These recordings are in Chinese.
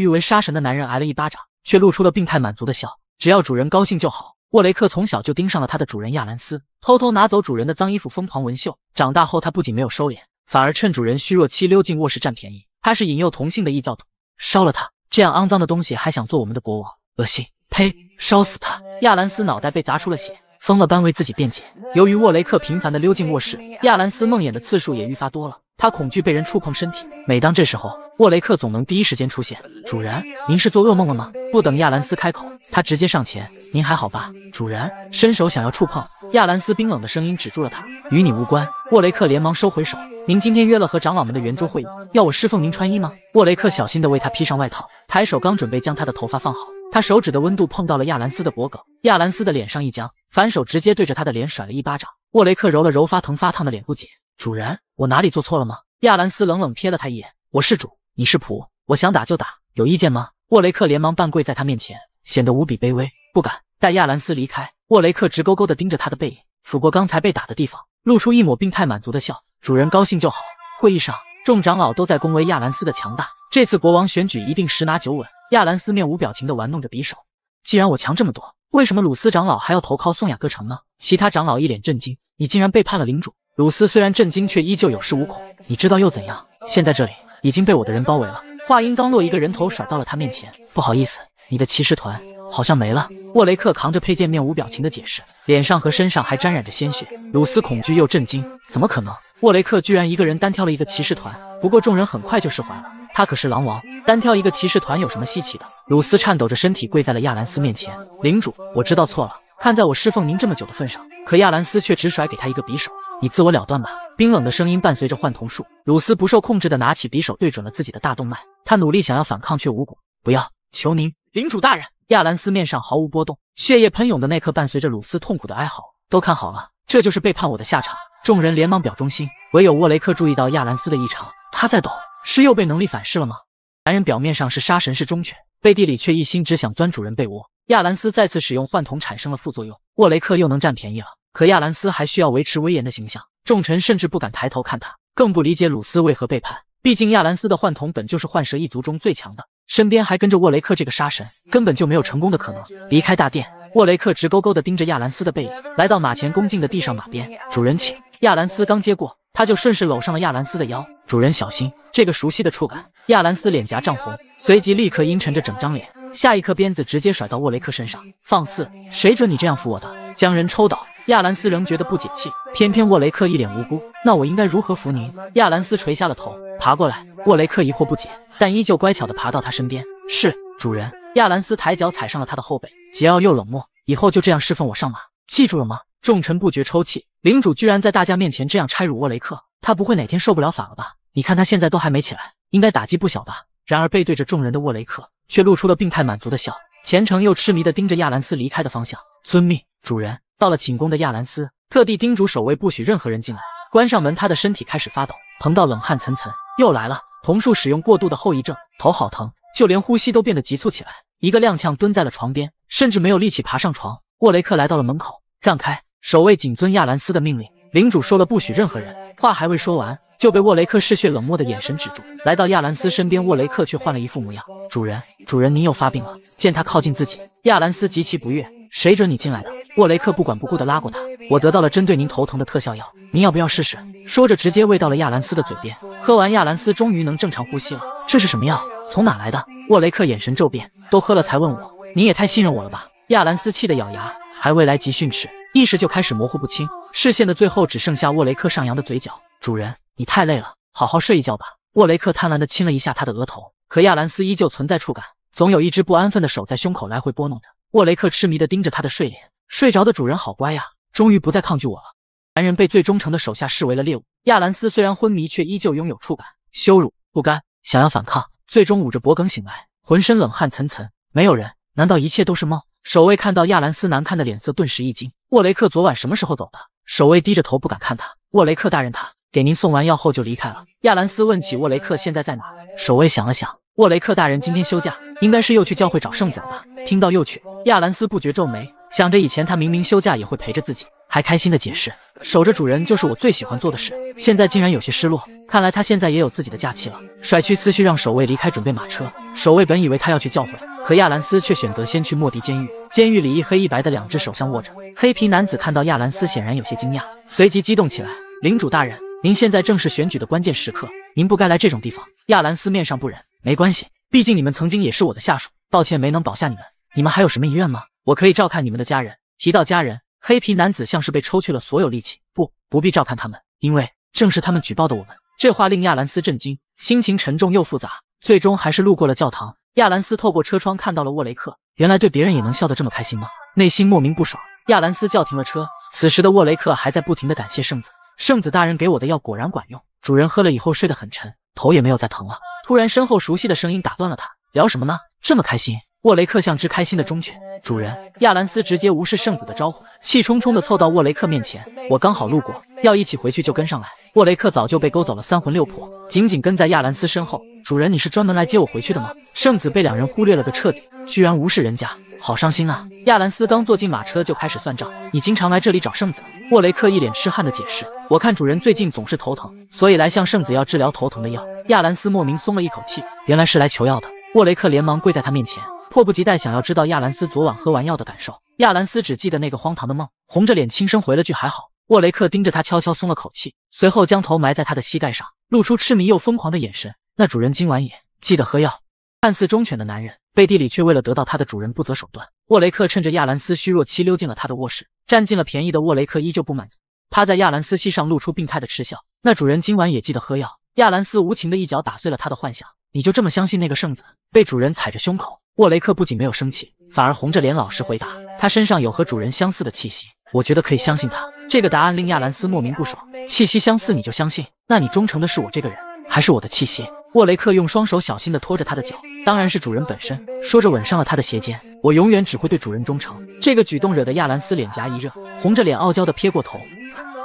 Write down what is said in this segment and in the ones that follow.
誉为杀神的男人挨了一巴掌，却露出了病态满足的笑。只要主人高兴就好。沃雷克从小就盯上了他的主人亚兰斯，偷偷拿走主人的脏衣服，疯狂纹绣。长大后，他不仅没有收敛，反而趁主人虚弱期溜进卧室占便宜。他是引诱同性的异教徒，烧了他这样肮脏的东西，还想做我们的国王？恶心！呸！烧死他！亚兰斯脑袋被砸出了血，疯了般为自己辩解。由于沃雷克频繁的溜进卧室，亚兰斯梦魇的次数也愈发多了。他恐惧被人触碰身体，每当这时候，沃雷克总能第一时间出现。主人，您是做噩梦了吗？不等亚兰斯开口，他直接上前。您还好吧，主人？伸手想要触碰，亚兰斯冰冷的声音止住了他，与你无关。沃雷克连忙收回手。您今天约了和长老们的圆桌会议，要我侍奉您穿衣吗？沃雷克小心地为他披上外套，抬手刚准备将他的头发放好，他手指的温度碰到了亚兰斯的脖梗，亚兰斯的脸上一僵，反手直接对着他的脸甩了一巴掌。沃雷克揉了揉发疼发烫的脸，不解。主人，我哪里做错了吗？亚兰斯冷冷瞥了他一眼。我是主，你是仆，我想打就打，有意见吗？沃雷克连忙半跪在他面前，显得无比卑微，不敢。待亚兰斯离开，沃雷克直勾勾地盯着他的背影，抚过刚才被打的地方，露出一抹病态满足的笑。主人高兴就好。会议上，众长老都在恭维亚兰斯的强大，这次国王选举一定十拿九稳。亚兰斯面无表情地玩弄着匕首，既然我强这么多，为什么鲁斯长老还要投靠宋雅各城呢？其他长老一脸震惊，你竟然背叛了领主！鲁斯虽然震惊，却依旧有恃无恐。你知道又怎样？现在这里已经被我的人包围了。话音刚落，一个人头甩到了他面前。不好意思，你的骑士团好像没了。沃雷克扛着佩剑，面无表情的解释，脸上和身上还沾染着鲜血。鲁斯恐惧又震惊，怎么可能？沃雷克居然一个人单挑了一个骑士团。不过众人很快就释怀了，他可是狼王，单挑一个骑士团有什么稀奇的？鲁斯颤抖着身体跪在了亚兰斯面前，领主，我知道错了。看在我侍奉您这么久的份上。可亚兰斯却只甩给他一个匕首：“你自我了断吧。”冰冷的声音伴随着幻瞳术，鲁斯不受控制的拿起匕首对准了自己的大动脉，他努力想要反抗却无果。不要，求您，领主大人！亚兰斯面上毫无波动，血液喷涌的那刻，伴随着鲁斯痛苦的哀嚎。都看好了，这就是背叛我的下场。众人连忙表忠心，唯有沃雷克注意到亚兰斯的异常，他在抖，是又被能力反噬了吗？男人表面上是杀神，是忠犬。背地里却一心只想钻主人被窝。亚兰斯再次使用幻瞳产生了副作用，沃雷克又能占便宜了。可亚兰斯还需要维持威严的形象，众臣甚至不敢抬头看他，更不理解鲁斯为何背叛。毕竟亚兰斯的幻瞳本就是幻蛇一族中最强的，身边还跟着沃雷克这个杀神，根本就没有成功的可能。离开大殿，沃雷克直勾勾地盯着亚兰斯的背影，来到马前恭敬地递上马鞭，主人请。亚兰斯刚接过，他就顺势搂上了亚兰斯的腰。主人小心，这个熟悉的触感，亚兰斯脸颊涨红，随即立刻阴沉着整张脸，下一刻鞭子直接甩到沃雷克身上，放肆，谁准你这样扶我的？将人抽倒。亚兰斯仍觉得不解气，偏偏沃雷克一脸无辜，那我应该如何扶您？亚兰斯垂下了头，爬过来。沃雷克疑惑不解，但依旧乖巧地爬到他身边。是主人。亚兰斯抬脚踩上了他的后背，桀骜又冷漠。以后就这样侍奉我上马，记住了吗？众臣不觉抽泣，领主居然在大家面前这样拆辱沃雷克。他不会哪天受不了反了吧？你看他现在都还没起来，应该打击不小吧？然而背对着众人的沃雷克却露出了病态满足的笑，虔诚又痴迷地盯着亚兰斯离开的方向。遵命，主人。到了寝宫的亚兰斯特地叮嘱守卫不许任何人进来，关上门，他的身体开始发抖，疼到冷汗涔涔。又来了，桐树使用过度的后遗症，头好疼，就连呼吸都变得急促起来，一个踉跄蹲在了床边，甚至没有力气爬上床。沃雷克来到了门口，让开。守卫谨遵亚兰斯的命令。领主说了不许任何人。话还未说完，就被沃雷克嗜血冷漠的眼神止住。来到亚兰斯身边，沃雷克却换了一副模样：“主人，主人，您又发病了。”见他靠近自己，亚兰斯极其不悦：“谁准你进来的？”沃雷克不管不顾地拉过他：“我得到了针对您头疼的特效药，您要不要试试？”说着直接喂到了亚兰斯的嘴边。喝完，亚兰斯终于能正常呼吸了。这是什么药？从哪来的？沃雷克眼神骤变，都喝了才问我：“你也太信任我了吧？”亚兰斯气得咬牙。还未来及训斥，意识就开始模糊不清，视线的最后只剩下沃雷克上扬的嘴角。主人，你太累了，好好睡一觉吧。沃雷克贪婪地亲了一下他的额头，可亚兰斯依旧存在触感，总有一只不安分的手在胸口来回拨弄着。沃雷克痴迷地盯着他的睡脸，睡着的主人好乖呀，终于不再抗拒我了。男人被最忠诚的手下视为了猎物。亚兰斯虽然昏迷，却依旧拥有触感，羞辱不甘，想要反抗，最终捂着脖梗醒来，浑身冷汗涔涔。没有人？难道一切都是梦？守卫看到亚兰斯难看的脸色，顿时一惊。沃雷克昨晚什么时候走的？守卫低着头不敢看他。沃雷克大人，他给您送完药后就离开了。亚兰斯问起沃雷克现在在哪，守卫想了想，沃雷克大人今天休假，应该是又去教会找圣子了吧？听到又去，亚兰斯不觉皱眉，想着以前他明明休假也会陪着自己。还开心的解释，守着主人就是我最喜欢做的事。现在竟然有些失落，看来他现在也有自己的假期了。甩去思绪，让守卫离开，准备马车。守卫本以为他要去教会，可亚兰斯却选择先去莫迪监狱。监狱里一黑一白的两只手相握着，黑皮男子看到亚兰斯，显然有些惊讶，随即激动起来：“领主大人，您现在正是选举的关键时刻，您不该来这种地方。”亚兰斯面上不忍：“没关系，毕竟你们曾经也是我的下属，抱歉没能保下你们。你们还有什么遗愿吗？我可以照看你们的家人。”提到家人。黑皮男子像是被抽去了所有力气，不不必照看他们，因为正是他们举报的我们。这话令亚兰斯震惊，心情沉重又复杂，最终还是路过了教堂。亚兰斯透过车窗看到了沃雷克，原来对别人也能笑得这么开心吗？内心莫名不爽。亚兰斯叫停了车，此时的沃雷克还在不停的感谢圣子，圣子大人给我的药果然管用，主人喝了以后睡得很沉，头也没有再疼了。突然身后熟悉的声音打断了他，聊什么呢？这么开心？沃雷克像只开心的忠犬，主人亚兰斯直接无视圣子的招呼，气冲冲地凑到沃雷克面前。我刚好路过，要一起回去就跟上来。沃雷克早就被勾走了三魂六魄，紧紧跟在亚兰斯身后。主人，你是专门来接我回去的吗？圣子被两人忽略了个彻底，居然无视人家，好伤心啊！亚兰斯刚坐进马车就开始算账。你经常来这里找圣子？沃雷克一脸痴汉的解释。我看主人最近总是头疼，所以来向圣子要治疗头疼的药。亚兰斯莫名松了一口气，原来是来求药的。沃雷克连忙跪在他面前。迫不及待想要知道亚兰斯昨晚喝完药的感受，亚兰斯只记得那个荒唐的梦，红着脸轻声回了句“还好”。沃雷克盯着他，悄悄松了口气，随后将头埋在他的膝盖上，露出痴迷又疯狂的眼神。那主人今晚也记得喝药。看似忠犬的男人，背地里却为了得到他的主人不择手段。沃雷克趁着亚兰斯虚弱期溜进了他的卧室，占尽了便宜的沃雷克依旧不满足，趴在亚兰斯膝上露出病态的嗤笑。那主人今晚也记得喝药。亚兰斯无情的一脚打碎了他的幻想。你就这么相信那个圣子？被主人踩着胸口，沃雷克不仅没有生气，反而红着脸老实回答：“他身上有和主人相似的气息，我觉得可以相信他。”这个答案令亚兰斯莫名不爽。气息相似你就相信？那你忠诚的是我这个人，还是我的气息？沃雷克用双手小心的拖着他的脚，当然是主人本身。说着吻上了他的鞋尖。我永远只会对主人忠诚。这个举动惹得亚兰斯脸颊一热，红着脸傲娇的撇过头。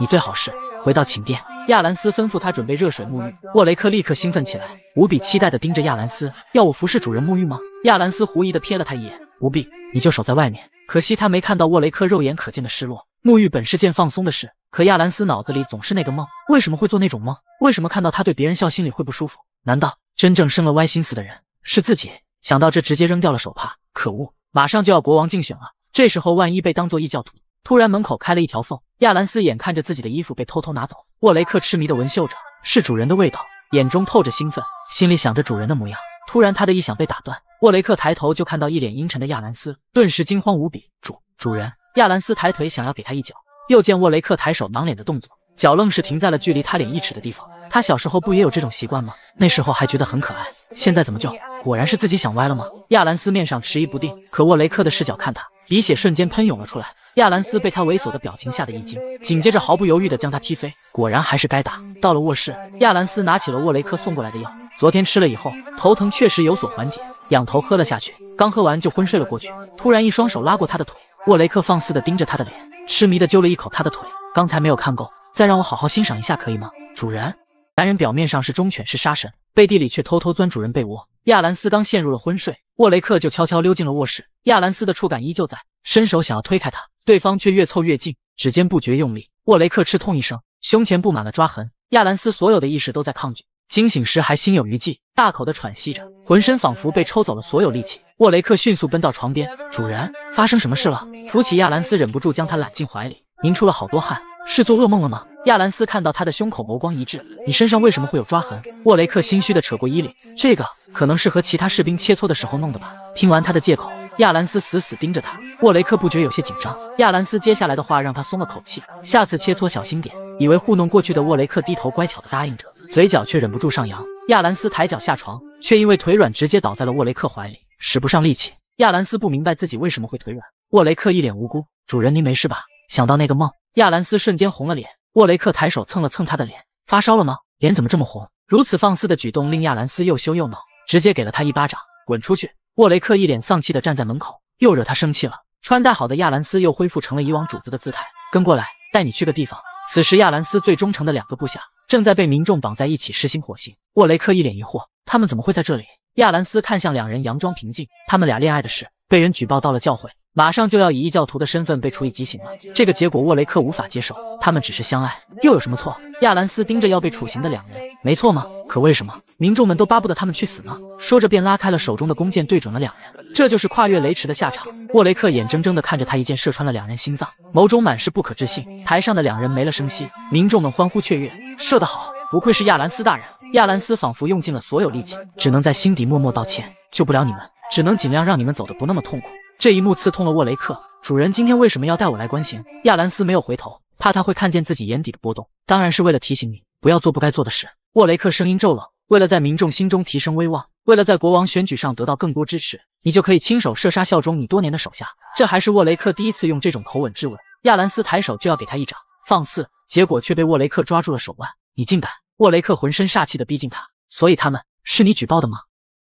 你最好是回到寝殿。亚兰斯吩咐他准备热水沐浴，沃雷克立刻兴奋起来，无比期待的盯着亚兰斯，要我服侍主人沐浴吗？亚兰斯狐疑的瞥了他一眼，不必，你就守在外面。可惜他没看到沃雷克肉眼可见的失落。沐浴本是件放松的事，可亚兰斯脑子里总是那个梦，为什么会做那种梦？为什么看到他对别人笑心里会不舒服？难道真正生了歪心思的人是自己？想到这，直接扔掉了手帕。可恶，马上就要国王竞选了，这时候万一被当作异教徒……突然门口开了一条缝，亚兰斯眼看着自己的衣服被偷偷拿走。沃雷克痴迷的闻嗅着，是主人的味道，眼中透着兴奋，心里想着主人的模样。突然，他的臆想被打断。沃雷克抬头就看到一脸阴沉的亚兰斯，顿时惊慌无比。主主人！亚兰斯抬腿想要给他一脚，又见沃雷克抬手挡脸的动作，脚愣是停在了距离他脸一尺的地方。他小时候不也有这种习惯吗？那时候还觉得很可爱，现在怎么就……果然是自己想歪了吗？亚兰斯面上迟疑不定，可沃雷克的视角看他。鼻血瞬间喷涌了出来，亚兰斯被他猥琐的表情吓得一惊，紧接着毫不犹豫地将他踢飞。果然还是该打。到了卧室，亚兰斯拿起了沃雷克送过来的药，昨天吃了以后头疼确实有所缓解，仰头喝了下去，刚喝完就昏睡了过去。突然一双手拉过他的腿，沃雷克放肆地盯着他的脸，痴迷地揪了一口他的腿，刚才没有看够，再让我好好欣赏一下可以吗，主人？男人表面上是忠犬是杀神，背地里却偷偷钻主人被窝。亚兰斯刚陷入了昏睡。沃雷克就悄悄溜进了卧室，亚兰斯的触感依旧在，伸手想要推开他，对方却越凑越近，指尖不觉用力，沃雷克吃痛一声，胸前布满了抓痕。亚兰斯所有的意识都在抗拒，惊醒时还心有余悸，大口的喘息着，浑身仿佛被抽走了所有力气。沃雷克迅速奔到床边，主人，发生什么事了？扶起亚兰斯，忍不住将他揽进怀里，凝出了好多汗。是做噩梦了吗？亚兰斯看到他的胸口，眸光一滞。你身上为什么会有抓痕？沃雷克心虚的扯过衣领。这个可能是和其他士兵切磋的时候弄的吧。听完他的借口，亚兰斯死死盯着他。沃雷克不觉有些紧张。亚兰斯接下来的话让他松了口气。下次切磋小心点。以为糊弄过去的沃雷克低头乖巧的答应着，嘴角却忍不住上扬。亚兰斯抬脚下床，却因为腿软直接倒在了沃雷克怀里，使不上力气。亚兰斯不明白自己为什么会腿软。沃雷克一脸无辜，主人您没事吧？想到那个梦。亚兰斯瞬间红了脸，沃雷克抬手蹭了蹭他的脸，发烧了吗？脸怎么这么红？如此放肆的举动令亚兰斯又羞又恼，直接给了他一巴掌，滚出去！沃雷克一脸丧气的站在门口，又惹他生气了。穿戴好的亚兰斯又恢复成了以往主子的姿态，跟过来，带你去个地方。此时亚兰斯最忠诚的两个部下正在被民众绑在一起实行火刑，沃雷克一脸疑惑，他们怎么会在这里？亚兰斯看向两人，佯装平静，他们俩恋爱的事被人举报到了教会。马上就要以异教徒的身份被处以极刑了，这个结果沃雷克无法接受。他们只是相爱，又有什么错？亚兰斯盯着要被处刑的两人，没错吗？可为什么民众们都巴不得他们去死呢？说着便拉开了手中的弓箭，对准了两人。这就是跨越雷池的下场。沃雷克眼睁睁的看着他一箭射穿了两人心脏，眸中满是不可置信。台上的两人没了声息，民众们欢呼雀跃，射得好，不愧是亚兰斯大人。亚兰斯仿佛用尽了所有力气，只能在心底默默道歉，救不了你们，只能尽量让你们走得不那么痛苦。这一幕刺痛了沃雷克。主人，今天为什么要带我来关刑？亚兰斯没有回头，怕他会看见自己眼底的波动。当然是为了提醒你，不要做不该做的事。沃雷克声音骤冷。为了在民众心中提升威望，为了在国王选举上得到更多支持，你就可以亲手射杀效忠你多年的手下。这还是沃雷克第一次用这种口吻质问亚兰斯。抬手就要给他一掌，放肆！结果却被沃雷克抓住了手腕。你竟敢！沃雷克浑身煞气的逼近他。所以他们是你举报的吗？